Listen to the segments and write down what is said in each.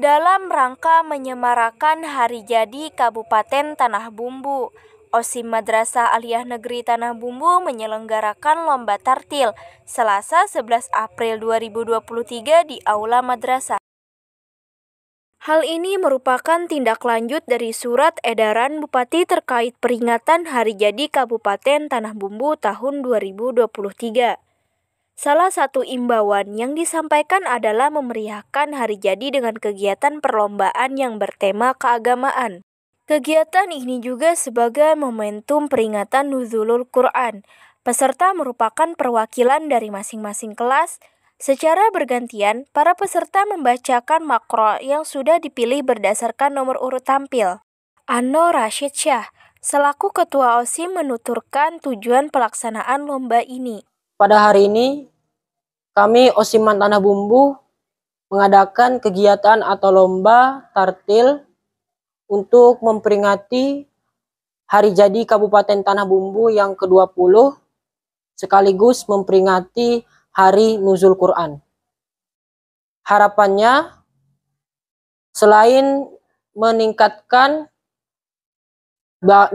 dalam rangka menyemarakan hari jadi Kabupaten Tanah Bumbu. OSIM Madrasah Aliyah Negeri Tanah Bumbu menyelenggarakan lomba tartil Selasa 11 April 2023 di Aula Madrasah. Hal ini merupakan tindak lanjut dari surat edaran Bupati terkait peringatan Hari Jadi Kabupaten Tanah Bumbu tahun 2023. Salah satu imbauan yang disampaikan adalah memeriahkan hari jadi dengan kegiatan perlombaan yang bertema keagamaan. Kegiatan ini juga sebagai momentum peringatan Nuzulul Quran. Peserta merupakan perwakilan dari masing-masing kelas, Secara bergantian, para peserta membacakan makro yang sudah dipilih berdasarkan nomor urut tampil. Ano Rashid Shah, selaku Ketua OSIM menuturkan tujuan pelaksanaan lomba ini pada hari ini kami Osiman Tanah Bumbu mengadakan kegiatan atau lomba tartil untuk memperingati hari jadi Kabupaten Tanah Bumbu yang ke-20 sekaligus memperingati hari nuzul Quran. Harapannya selain meningkatkan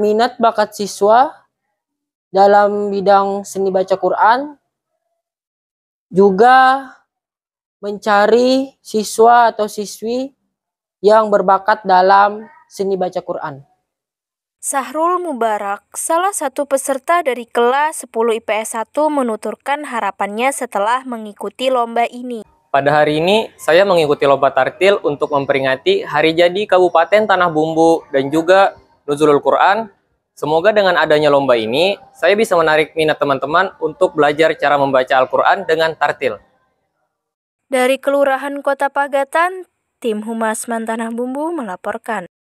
minat bakat siswa dalam bidang seni baca Quran juga mencari siswa atau siswi yang berbakat dalam seni baca Quran. Sahrul Mubarak, salah satu peserta dari kelas 10 IPS 1 menuturkan harapannya setelah mengikuti lomba ini. Pada hari ini, saya mengikuti lomba tartil untuk memperingati hari jadi Kabupaten Tanah Bumbu dan juga Nuzulul Quran Semoga dengan adanya lomba ini, saya bisa menarik minat teman-teman untuk belajar cara membaca Al-Quran dengan tartil. Dari Kelurahan Kota Pagatan, Tim Humas Mantanah Bumbu melaporkan.